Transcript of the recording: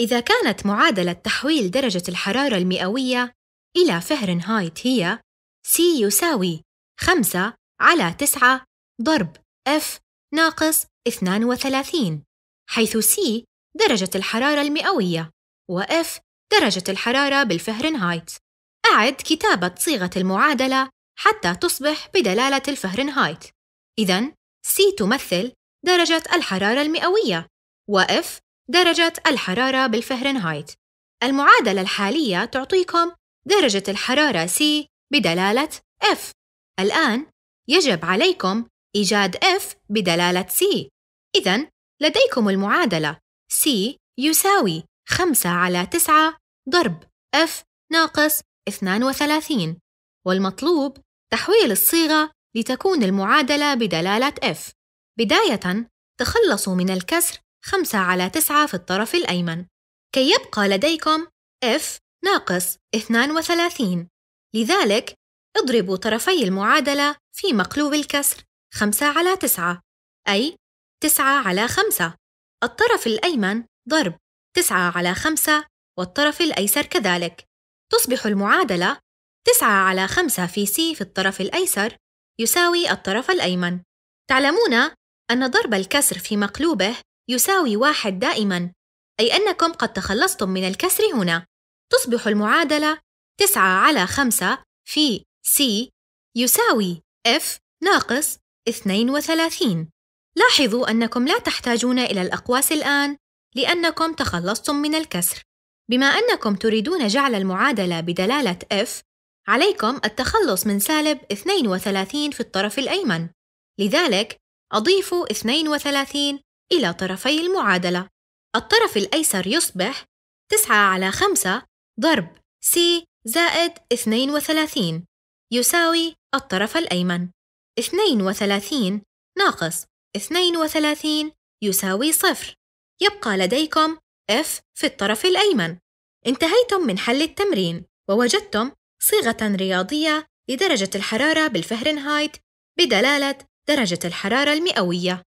إذا كانت معادلة تحويل درجة الحرارة المئوية إلى فهرنهايت هي C يساوي 5 على 9 ضرب F ناقص 32 حيث C درجة الحرارة المئوية و F درجة الحرارة بالفهرنهايت أعد كتابة صيغة المعادلة حتى تصبح بدلالة الفهرنهايت إذا C تمثل درجة الحرارة المئوية و F درجة الحرارة بالفهرنهايت المعادلة الحالية تعطيكم درجة الحرارة C بدلالة F الآن يجب عليكم إيجاد F بدلالة C إذا لديكم المعادلة C يساوي 5 على 9 ضرب F ناقص 32 والمطلوب تحويل الصيغة لتكون المعادلة بدلالة F بداية تخلصوا من الكسر 5 على 9 في الطرف الأيمن كي يبقى لديكم F ناقص 32 لذلك اضربوا طرفي المعادلة في مقلوب الكسر 5 على 9 أي 9 على 5 الطرف الأيمن ضرب 9 على 5 والطرف الأيسر كذلك تصبح المعادلة 9 على 5 في C في الطرف الأيسر يساوي الطرف الأيمن تعلمون أن ضرب الكسر في مقلوبه يساوي واحد دائما أي أنكم قد تخلصتم من الكسر هنا تصبح المعادلة 9 على 5 في C يساوي F ناقص 32 لاحظوا أنكم لا تحتاجون إلى الأقواس الآن لأنكم تخلصتم من الكسر بما أنكم تريدون جعل المعادلة بدلالة F عليكم التخلص من سالب 32 في الطرف الأيمن لذلك أضيفوا 32 إلى طرفي المعادلة الطرف الأيسر يصبح 9 على 5 ضرب C زائد 32 يساوي الطرف الأيمن 32 ناقص 32 يساوي صفر يبقى لديكم F في الطرف الأيمن انتهيتم من حل التمرين ووجدتم صيغة رياضية لدرجة الحرارة بالفهرنهايت بدلالة درجة الحرارة المئوية